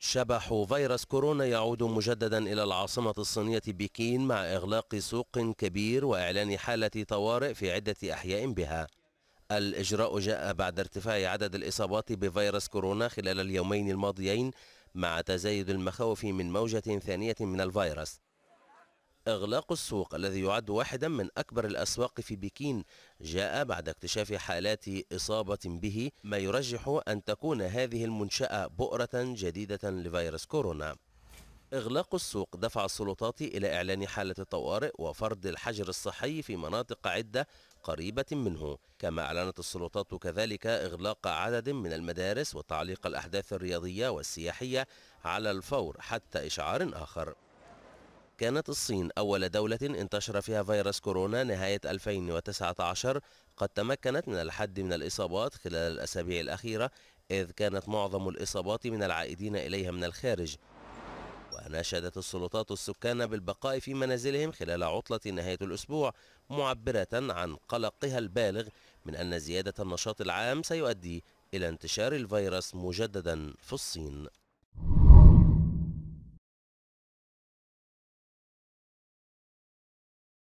شبح فيروس كورونا يعود مجددا إلى العاصمة الصينية بكين مع إغلاق سوق كبير وإعلان حالة طوارئ في عدة أحياء بها الإجراء جاء بعد ارتفاع عدد الإصابات بفيروس كورونا خلال اليومين الماضيين مع تزايد المخاوف من موجة ثانية من الفيروس إغلاق السوق الذي يعد واحدا من أكبر الأسواق في بكين جاء بعد اكتشاف حالات إصابة به ما يرجح أن تكون هذه المنشأة بؤرة جديدة لفيروس كورونا إغلاق السوق دفع السلطات إلى إعلان حالة الطوارئ وفرض الحجر الصحي في مناطق عدة قريبة منه كما أعلنت السلطات كذلك إغلاق عدد من المدارس وتعليق الأحداث الرياضية والسياحية على الفور حتى إشعار آخر كانت الصين أول دولة انتشر فيها فيروس كورونا نهاية 2019 قد تمكنت من الحد من الإصابات خلال الأسابيع الأخيرة إذ كانت معظم الإصابات من العائدين إليها من الخارج وناشدت السلطات السكان بالبقاء في منازلهم خلال عطلة نهاية الأسبوع معبرة عن قلقها البالغ من أن زيادة النشاط العام سيؤدي إلى انتشار الفيروس مجددا في الصين